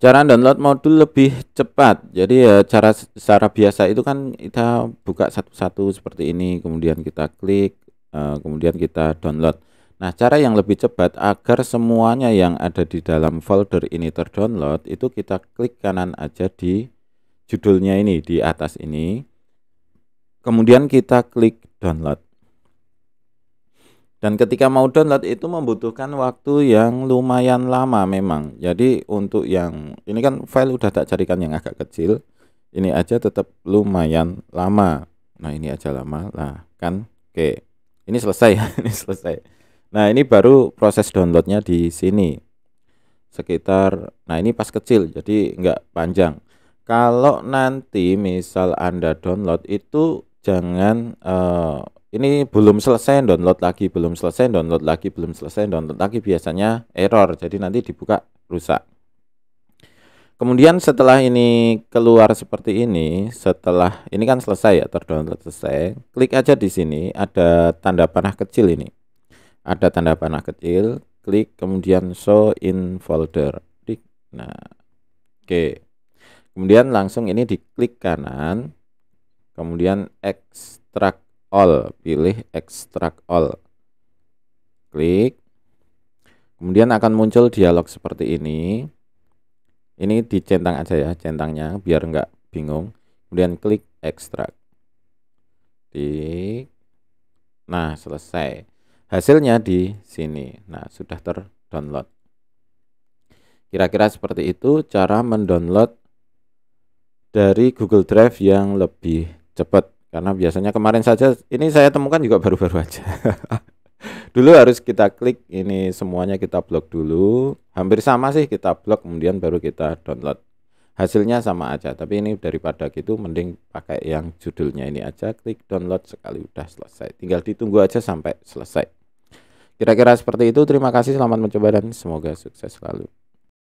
cara download modul lebih cepat jadi ya cara secara biasa itu kan kita buka satu-satu seperti ini kemudian kita klik eh, kemudian kita download nah cara yang lebih cepat agar semuanya yang ada di dalam folder ini terdownload itu kita klik kanan aja di judulnya ini di atas ini kemudian kita klik download dan ketika mau download itu membutuhkan waktu yang lumayan lama memang jadi untuk yang ini kan file udah tak carikan yang agak kecil ini aja tetap lumayan lama nah ini aja lama lah kan oke ini selesai ya ini selesai nah ini baru proses downloadnya di sini sekitar nah ini pas kecil jadi nggak panjang kalau nanti misal anda download itu jangan uh, ini belum selesai download lagi belum selesai download lagi belum selesai download lagi biasanya error jadi nanti dibuka rusak kemudian setelah ini keluar seperti ini setelah ini kan selesai ya terdownload selesai klik aja di sini ada tanda panah kecil ini ada tanda panah kecil klik kemudian show in folder klik nah oke kemudian langsung ini diklik kanan kemudian Extract all, pilih extract all. Klik. Kemudian akan muncul dialog seperti ini. Ini dicentang aja ya centangnya biar nggak bingung. Kemudian klik extract. Klik. Nah, selesai. Hasilnya di sini. Nah, sudah terdownload. Kira-kira seperti itu cara mendownload dari Google Drive yang lebih cepat. Karena biasanya kemarin saja ini saya temukan juga baru-baru aja. dulu harus kita klik ini semuanya kita blok dulu. Hampir sama sih kita blok kemudian baru kita download. Hasilnya sama aja, tapi ini daripada gitu mending pakai yang judulnya ini aja, klik download sekali udah selesai. Tinggal ditunggu aja sampai selesai. Kira-kira seperti itu. Terima kasih, selamat mencoba dan semoga sukses selalu.